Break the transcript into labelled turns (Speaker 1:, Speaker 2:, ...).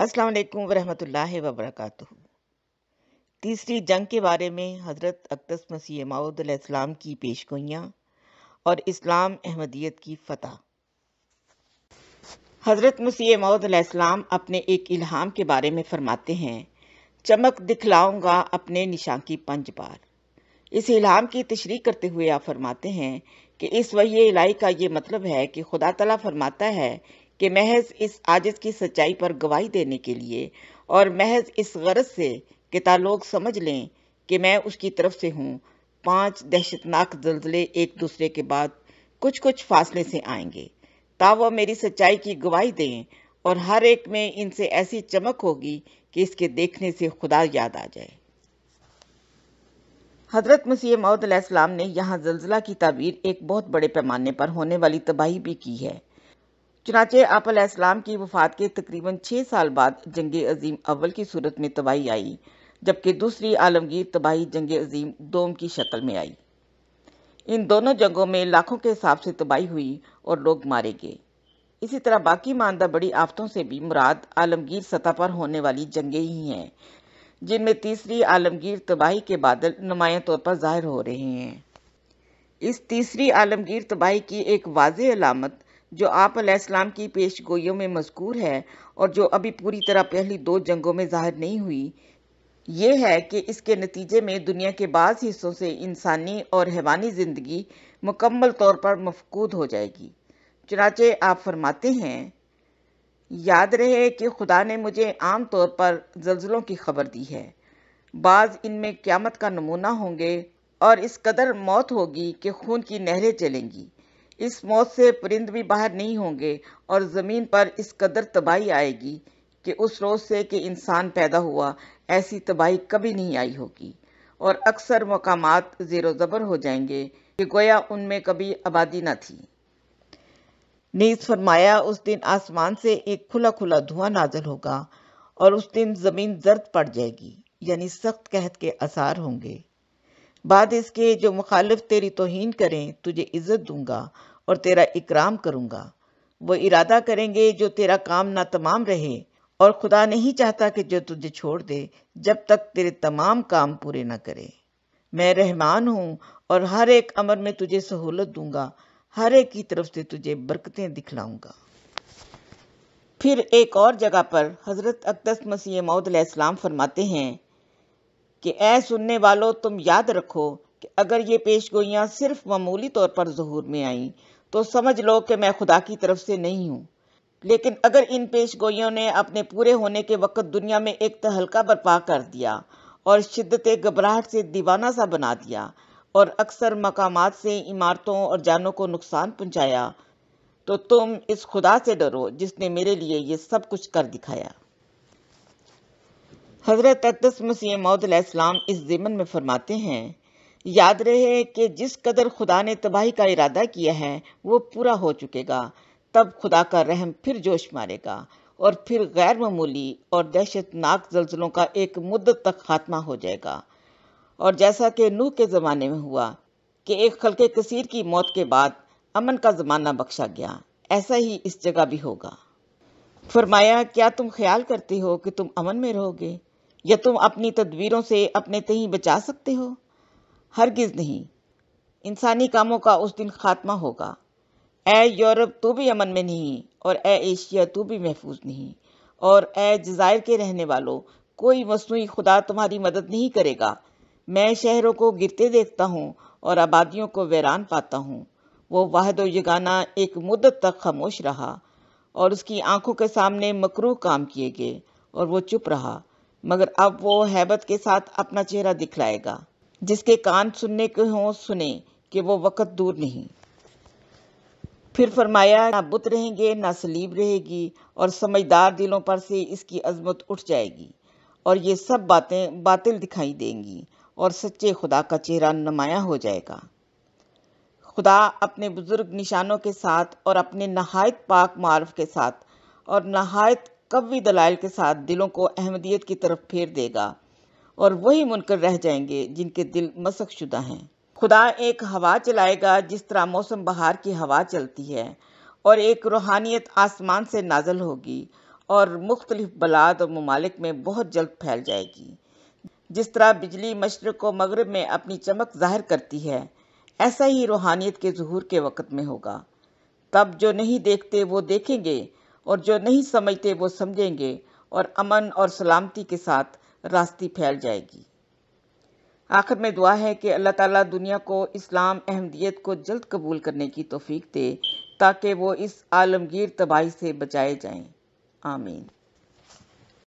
Speaker 1: असलकम वालेकुम वर्क तीसरी जंग के बारे में हज़रत अक्तस मसीह माउदलाम की पेशगोइयाँ और इस्लाम अहमदियत की फ़तह हज़रत मसीह माउदलाम अपने एक इल्हाम के बारे में फ़रमाते हैं चमक दिखलाऊंगा अपने निशान की पंच बार इस इल्हाम की तशरी करते हुए आप फरमाते हैं कि इस वही इलाई का ये मतलब है कि खुदा तला फरमाता है कि महज इस आजिज की सच्चाई पर गवाही देने के लिए और महज इस गरज से कि तालोग समझ लें कि मैं उसकी तरफ से हूँ पांच दहशतनाक जल्जले एक दूसरे के बाद कुछ कुछ फासले से आएंगे ता वह मेरी सच्चाई की गवाही दें और हर एक में इनसे ऐसी चमक होगी कि इसके देखने से खुदा याद आ जाए हजरत मसीह मौदलाम ने यहाँ जल्जला की तबीर एक बहुत बड़े पैमाने पर होने वाली तबाही भी की है चुनाचे आप की वफात के तकरीबन छः साल बाद जंग अजीम अव्वल की सूरत में तबाही आई जबकि दूसरी आलमगीर तबाही जंग अजीम दोम की शक्ल में आई इन दोनों जंगों में लाखों के हिसाब से तबाही हुई और लोग मारे गए इसी तरह बाकी मानदा बड़ी आफतों से भी मुराद आलमगीर सतह पर होने वाली जंगें ही हैं जिनमें तीसरी आलमगीर तबाही के बादल नुमाया तौर पर जाहिर हो रहे हैं इस तीसरी आलमगीर तबाही की एक वाज अलामत जो आप आपलाम की पेश गोइयों में मजकूर है और जो अभी पूरी तरह पहली दो जंगों में जाहिर नहीं हुई ये है कि इसके नतीजे में दुनिया के बाद हिस्सों से इंसानी और हैवानी ज़िंदगी मुकम्मल तौर पर मफकूद हो जाएगी चुनाचे आप फरमाते हैं याद रहे कि खुदा ने मुझे आम तौर पर जल्जलों की खबर दी है बाज़ इनमें क़्यामत का नमूना होंगे और इस कदर मौत होगी कि खून की नहरें चलेंगी इस मौत से परिंद भी बाहर नहीं होंगे और ज़मीन पर इस कदर तबाही आएगी कि उस रोज़ से कि इंसान पैदा हुआ ऐसी तबाही कभी नहीं आई होगी और अक्सर मकाम ज़ेरो ज़बर हो जाएंगे कि गोया उनमें कभी आबादी न थी नीज फरमाया उस दिन आसमान से एक खुला खुला धुआं नाजल होगा और उस दिन ज़मीन जर्द पड़ जाएगी यानी सख्त कहत के आसार होंगे बाद इसके जो मुखालिफ तेरी तोहन करें तुझे इज़्ज़त दूंगा और तेरा इकराम करूंगा वो इरादा करेंगे जो तेरा काम ना तमाम रहे और खुदा नहीं चाहता कि जो तुझे छोड़ दे जब तक तेरे तमाम काम पूरे ना करे मैं रहमान हूँ और हर एक अमर में तुझे सहूलत दूंगा हर एक की तरफ से तुझे बरकतें दिखलाऊंगा फिर एक और जगह पर हज़रत अकदस मसीह मौदलाम फरमाते हैं कि ए सुनने वालों तुम याद रखो कि अगर ये पेश गोइयाँ सिर्फ मामूली तौर पर जहूर में आईं तो समझ लो कि मैं खुदा की तरफ से नहीं हूँ लेकिन अगर इन पेश गोइयों ने अपने पूरे होने के वक्त दुनिया में एक तहलका बर्पा कर दिया और शिद्दत घबराहट से दीवाना सा बना दिया और अक्सर मकाम से इमारतों और जानों को नुकसान पहुँचाया तो तुम इस खुदा से डरो जिसने मेरे लिए ये सब कुछ कर दिखाया हज़रत अतस मसीह मौदलाम इस ज़िमन में फरमाते हैं याद रहे कि जिस कदर खुदा ने तबाही का इरादा किया है वो पूरा हो चुकेगा तब खुदा का रहम फिर जोश मारेगा और फिर गैर ममूली और दहशतनाक जल्जलों का एक मुद्दत तक खात्मा हो जाएगा और जैसा कि नूह के ज़माने में हुआ कि एक खलके कसीर की मौत के बाद अमन का ज़माना बख्शा गया ऐसा ही इस जगह भी होगा फरमाया क्या तुम ख्याल करते हो कि तुम अमन में रहोगे या तुम अपनी तदबीरों से अपने तही बचा सकते हो हरगिज़ नहीं इंसानी कामों का उस दिन खात्मा होगा ए यूरोप तो भी अमन में नहीं और ए एशिया तो भी महफूज नहीं और ए जज़ायर के रहने वालों कोई मसनू खुदा तुम्हारी मदद नहीं करेगा मैं शहरों को गिरते देखता हूँ और आबादियों को वैरान पाता हूँ वो वाहद यगाना एक मुद्दत तक खामोश रहा और उसकी आंखों के सामने मकरू काम किए गए और वो चुप रहा मगर अब वो हैबत के साथ अपना चेहरा दिखलाएगा जिसके कान सुनने के हों सुने कि वो वक़्त दूर नहीं फिर फरमाया ना बुत रहेंगे ना सलीब रहेगी और समझदार दिलों पर से इसकी अजमत उठ जाएगी और ये सब बातें बातिल दिखाई देंगी और सच्चे खुदा का चेहरा नमाया हो जाएगा खुदा अपने बुज़ुर्ग निशानों के साथ और अपने नहायत पाक मार्फ के साथ और नहायत कवी दलाल के साथ दिलों को अहमदियत की तरफ फेर देगा और वही मुनकर रह जाएंगे जिनके दिल शुदा हैं खुदा एक हवा चलाएगा जिस तरह मौसम बहार की हवा चलती है और एक रूहानियत आसमान से नाजल होगी और मुख्तलिफ बलाद और ममालिक में बहुत जल्द फैल जाएगी जिस तरह बिजली मशरक़ को मगरब में अपनी चमक जाहिर करती है ऐसा ही रूहानियत के जहूर के वक़्त में होगा तब जो नहीं देखते वो देखेंगे और जो नहीं समझते वो समझेंगे और अमन और सलामती के साथ रास्ती फैल जाएगी आखिर में दुआ है कि अल्लाह ताला दुनिया को इस्लाम अहमदियत को जल्द कबूल करने की तोफ़ी दे ताकि वो इस आलमगीर तबाही से बचाए जाएं आमीन